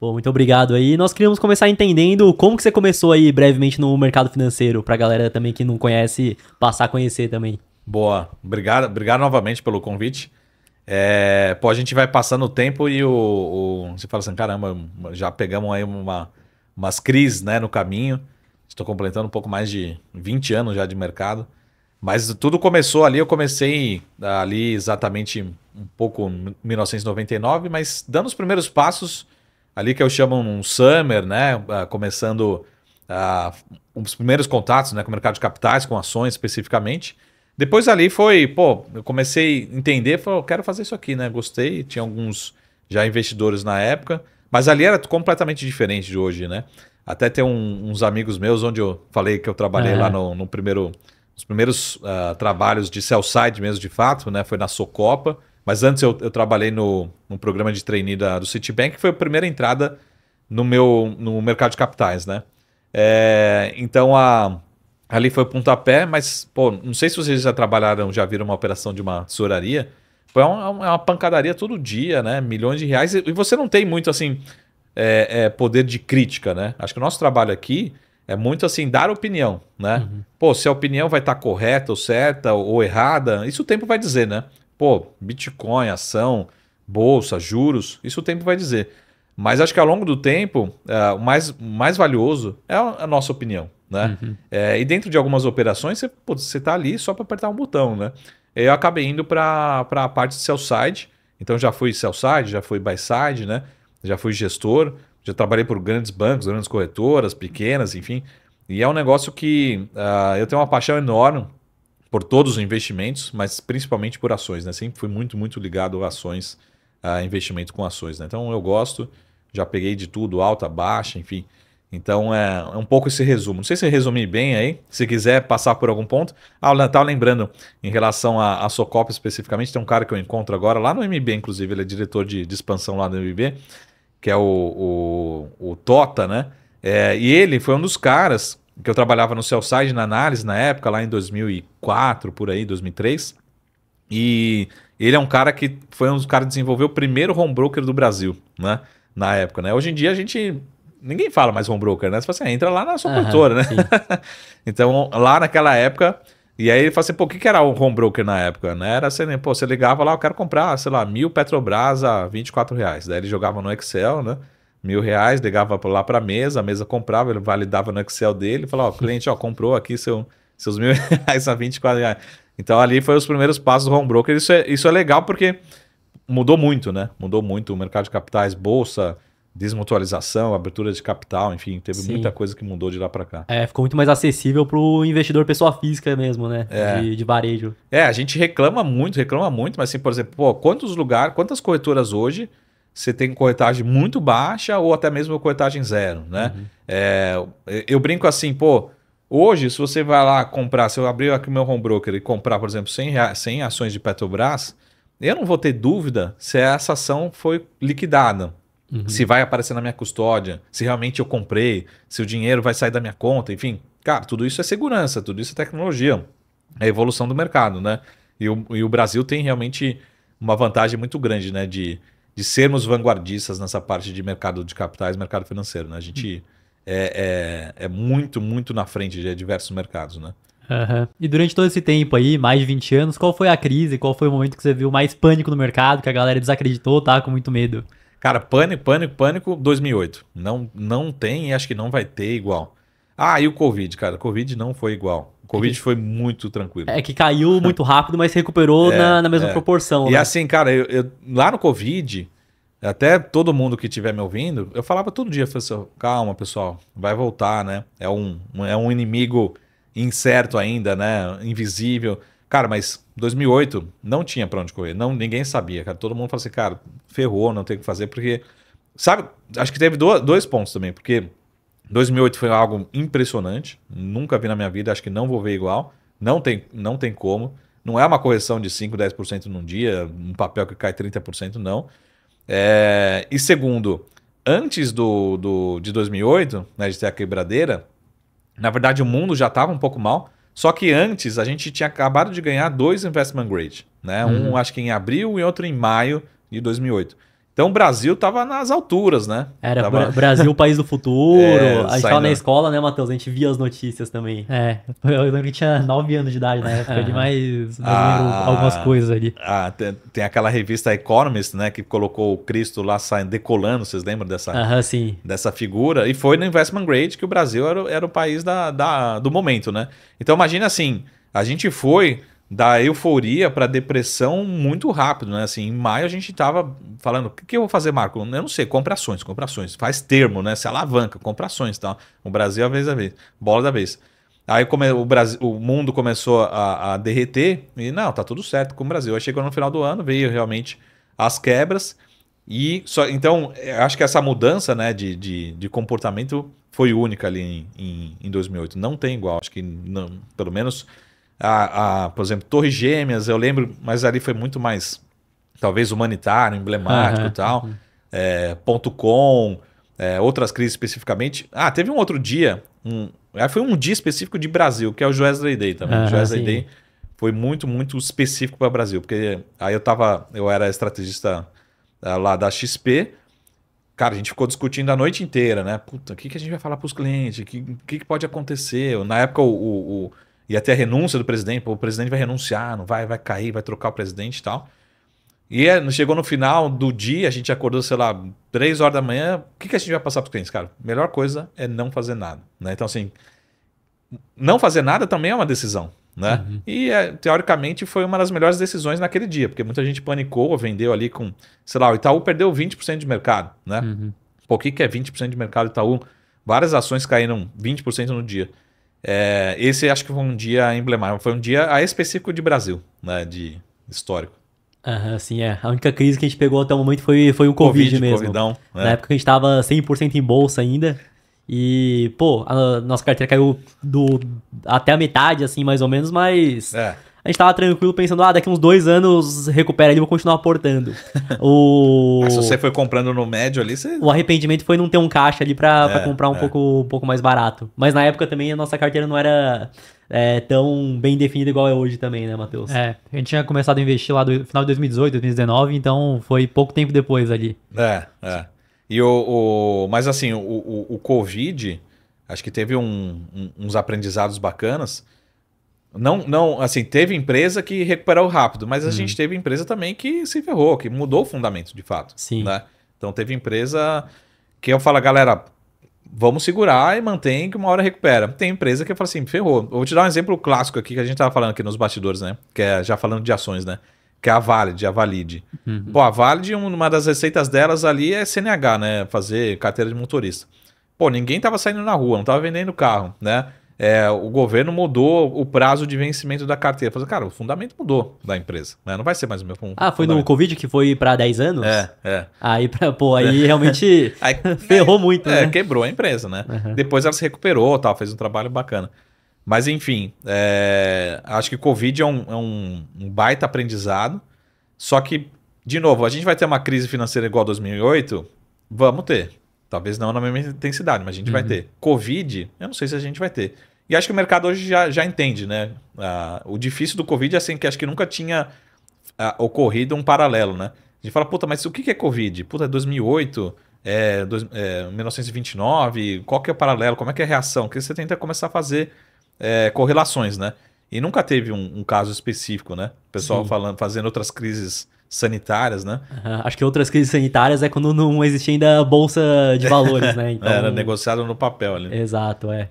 bom muito obrigado aí. Nós queríamos começar entendendo como que você começou aí brevemente no mercado financeiro, para a galera também que não conhece, passar a conhecer também. Boa, obrigado, obrigado novamente pelo convite. É, pô, a gente vai passando o tempo e o, o, você fala assim, caramba, já pegamos aí uma, umas crises né, no caminho. Estou completando um pouco mais de 20 anos já de mercado. Mas tudo começou ali, eu comecei ali exatamente um pouco em 1999, mas dando os primeiros passos ali que eu chamo um summer, né? Ah, começando uh, ah, os primeiros contatos né, com o mercado de capitais, com ações especificamente. Depois ali foi, pô, eu comecei a entender, falei, quero fazer isso aqui, né? Gostei, tinha alguns já investidores na época, mas ali era completamente diferente de hoje, né? Até tem um, uns amigos meus onde eu falei que eu trabalhei lá no, no, primeiro, nos primeiros uh, trabalhos de sell side mesmo, de fato, né? Foi na Socopa. Mas antes eu, eu trabalhei no, no programa de trainee da, do Citibank, que foi a primeira entrada no meu no mercado de capitais, né? É, então a, ali foi o pontapé, mas pô, não sei se vocês já trabalharam, já viram uma operação de uma tesouraria. Foi é uma, é é uma pancadaria todo dia, né? Milhões de reais. E, você não tem muito assim é, é, poder de crítica, né? Acho que o nosso trabalho aqui é muito assim, dar opinião, né? Uhum. Pô, se a opinião vai estar tá correta ou certa ou errada, isso o tempo vai dizer, né? pô, Bitcoin, ação, bolsa, juros, isso o tempo vai dizer. Mas acho que ao longo do tempo, é, o mais, mais valioso é a nossa opinião. Né? Uhum. É, e dentro de algumas operações, você, pô, você tá ali só para apertar um botão. Né? Eu acabei indo para a parte de sell-side, então já fui sell-side, já fui buy-side, né? já fui gestor, já trabalhei por grandes bancos, grandes corretoras, pequenas, enfim. E é um negócio que uh, eu tenho uma paixão enorme por todos os investimentos, mas principalmente por ações, né? Sempre fui muito, muito ligado a ações, a investimento com ações, né? Então eu gosto, já peguei de tudo, alta, baixa, enfim. Então é, é um pouco esse resumo. Não sei se eu resumi bem aí. Se quiser passar por algum ponto. Ah, eu tava lembrando, em relação à Socop especificamente, tem um cara que eu encontro agora lá no MB, inclusive, ele é diretor de, de expansão lá no MB, que é o, o, o Tota, né? É, e ele foi um dos caras que eu trabalhava no Cellside na análise na época, lá em 2004, por aí, 2003. E ele é um cara que foi um dos caras que desenvolveu o primeiro home broker do Brasil, né? Na época, né? Hoje em dia a gente. Ninguém fala mais home broker, né? Você fala assim, ah, entra lá na sua cultura, corretora, né? então, lá naquela época. E aí ele fala assim, pô, o que, que era o home broker na época? Né? Era assim, pô, você ligava lá, eu quero comprar, sei lá, mil Petrobras a 24 reais. Daí ele jogava no Excel, né? mil reais, ligava lá para a mesa, a mesa comprava, ele validava no Excel dele, falava, ó, cliente, ó, comprou aqui seu, seus mil reais a 24 reais. Então ali foi os primeiros passos do home broker. Isso é, isso é legal porque mudou muito, né? Mudou muito o mercado de capitais, bolsa, desmutualização, abertura de capital, enfim, teve Sim. muita coisa que mudou de lá para cá. É, ficou muito mais acessível para o investidor pessoa física mesmo, né? É. De, de, varejo. É, a gente reclama muito, reclama muito, mas assim, por exemplo, pô, quantos lugares, quantas corretoras hoje você tem corretagem muito baixa ou até mesmo corretagem zero, né? Uhum. É, eu brinco assim, pô, hoje se você vai lá comprar, se eu abrir aqui meu home broker e comprar, por exemplo, 100, 100 ações de Petrobras, eu não vou ter dúvida se essa ação foi liquidada. Uhum. Se vai aparecer na minha custódia, se realmente eu comprei, se o dinheiro vai sair da minha conta, enfim. Cara, tudo isso é segurança, tudo isso é tecnologia, é evolução do mercado, né? E o, e o Brasil tem realmente uma vantagem muito grande, né? De, de sermos vanguardistas nessa parte de mercado de capitais, mercado financeiro, né? A gente hum. é, é, é muito, muito na frente de diversos mercados, né? Uhum. E durante todo esse tempo aí, mais de 20 anos, qual foi a crise? Qual foi o momento que você viu mais pânico no mercado, que a galera desacreditou, tá com muito medo? Cara, pânico, pânico, pânico, 2008. Não, não tem e acho que não vai ter igual. Ah, e o Covid, cara. Covid não foi igual. Covid foi muito tranquilo. É que caiu muito rápido, mas se recuperou é, na, na, mesma é. proporção. E né? assim, cara, eu, eu, lá no Covid, até todo mundo que estiver me ouvindo, eu falava todo dia, assim, calma, pessoal, vai voltar, né? É um, é um inimigo incerto ainda, né? Invisível. Cara, mas 2008 não tinha pra onde correr, não, ninguém sabia, cara. Todo mundo falou assim, cara, ferrou, não tem o que fazer, porque. Sabe, acho que teve dois pontos também, porque 2008 foi algo impressionante, nunca vi na minha vida, acho que não vou ver igual, não tem, não tem como. Não é uma correção de 5%, 10% num dia, um papel que cai 30%, não. É, e segundo, antes do, do, de 2008, né, de ter a quebradeira, na verdade o mundo já estava um pouco mal, só que antes a gente tinha acabado de ganhar dois investment grade, né? Um uhum. acho que em abril e outro em maio de 2008. Então o Brasil tava nas alturas, né? Era tava... Brasil, país do futuro. É, a gente tava na... escola, né, Matheus? A gente via as notícias também. É, eu lembro que tinha 9 anos de idade na época, é. demais ah, algumas coisas ali. Ah, tem, tem, aquela revista Economist, né, que colocou o Cristo lá saindo, decolando, vocês lembram dessa, Aham, sim. dessa figura? E foi no Investment Grade que o Brasil era, era o país da, da do momento, né? Então imagina assim, a gente foi da euforia para depressão muito rápido, né? Assim, em maio a gente tava falando, o que, que, eu vou fazer, Marco? Eu não sei, compra ações, compra ações. Faz termo, né? Se alavanca, compra ações tá? O Brasil a vez da vez, bola da vez. Aí o, Brasil, o mundo começou a, a, derreter e não, tá tudo certo com o Brasil. Aí chegou no final do ano, veio realmente as quebras e só, então acho que essa mudança, né, de, de, de comportamento foi única ali em, em, em 2008. Não tem igual, acho que não, pelo menos a, a, por exemplo, Torres Gêmeas, eu lembro, mas ali foi muito mais, talvez, humanitário, emblemático uhum. e tal. É, ponto com, é, outras crises especificamente. Ah, teve um outro dia, um, ah, foi um dia específico de Brasil, que é o Joesley Day também. Uhum, o Day foi muito, muito específico para o Brasil, porque aí eu tava, eu era estrategista ah, lá da XP, cara, a gente ficou discutindo a noite inteira, né? Puta, o que, que a gente vai falar para os clientes? O que, que, que, pode acontecer? Na época, o, o, e até a renúncia do presidente, pô, o presidente vai renunciar, não vai, vai cair, vai trocar o presidente e tal. E é, chegou no final do dia, a gente acordou, sei lá, 3 horas da manhã, o que, que a gente vai passar para os clientes, cara? Melhor coisa é não fazer nada, né? Então, assim, não fazer nada também é uma decisão, né? Uhum. E, é, teoricamente, foi uma das melhores decisões naquele dia, porque muita gente panicou, vendeu ali com, sei lá, o Itaú perdeu 20% de mercado, né? Uhum. Pô, o que, que é 20% de mercado Itaú? Várias ações caíram 20% no dia. É, esse acho que foi um dia emblemático, foi um dia ah, específico de Brasil, né, de histórico. Aham, sim, é. A única crise que a gente pegou até o momento foi, foi o Covid, COVID mesmo. Covidão, né? Na época que a gente estava 100% em bolsa ainda. E, pô, a nossa carteira caiu do, até a metade, assim, mais ou menos, mas. É a gente tava tranquilo pensando, ah, daqui uns dois anos recupera ele, vou continuar aportando. o... Mas ah, se você foi comprando no médio ali, você... O arrependimento foi não ter um caixa ali pra, é, pra comprar um, é. pouco, um pouco mais barato. Mas na época também a nossa carteira não era é, tão bem definida igual é hoje também, né, Matheus? É, a gente tinha começado a investir lá no final de 2018, 2019, então foi pouco tempo depois ali. É, é. E o, o mas assim, o, o, o Covid, acho que teve um, um, uns aprendizados bacanas não, não, assim, teve empresa que recuperou rápido, mas a hum. gente teve empresa também que se ferrou, que mudou o fundamento de fato. Sim. Né? Então teve empresa que eu falo, galera, vamos segurar e mantém que uma hora recupera. Tem empresa que eu falo assim, ferrou. Eu vou te dar um exemplo clássico aqui que a gente tava falando aqui nos bastidores, né? Que é já falando de ações, né? Que é a Valid, a Valid. Uhum. Pô, a Valid, uma das receitas delas ali é CNH, né? Fazer carteira de motorista. Pô, ninguém tava saindo na rua, não tava vendendo carro, né? é, o governo mudou o prazo de vencimento da carteira. Falei, cara, o fundamento mudou da empresa. Né? Não vai ser mais o mesmo. ah, foi no Covid que foi para 10 anos? É, é. Aí, pra, pô, aí é. realmente aí, ferrou né? muito. É, né? quebrou a empresa, né? Uhum. Depois ela se recuperou, tal, fez um trabalho bacana. Mas enfim, é, acho que Covid é, um, é um, um, baita aprendizado. Só que, de novo, a gente vai ter uma crise financeira igual a 2008? Vamos ter. Talvez não na mesma intensidade, mas a gente uhum. vai ter. Covid, eu não sei se a gente vai ter. E acho que o mercado hoje já, já entende, né? Ah, o difícil do Covid é assim, que acho que nunca tinha ah, ocorrido um paralelo, né? A gente fala, puta, mas o que é Covid? Puta, é 2008, é, dois, é 1929, qual que é o paralelo? Como é que é a reação? Porque você tenta começar a fazer é, correlações, né? E nunca teve um, um caso específico, né? O pessoal falando, fazendo outras crises sanitárias, né? Uhum. Acho que outras crises sanitárias é quando não existia ainda bolsa de valores, né? Então... Era negociado no papel ali. Exato, é.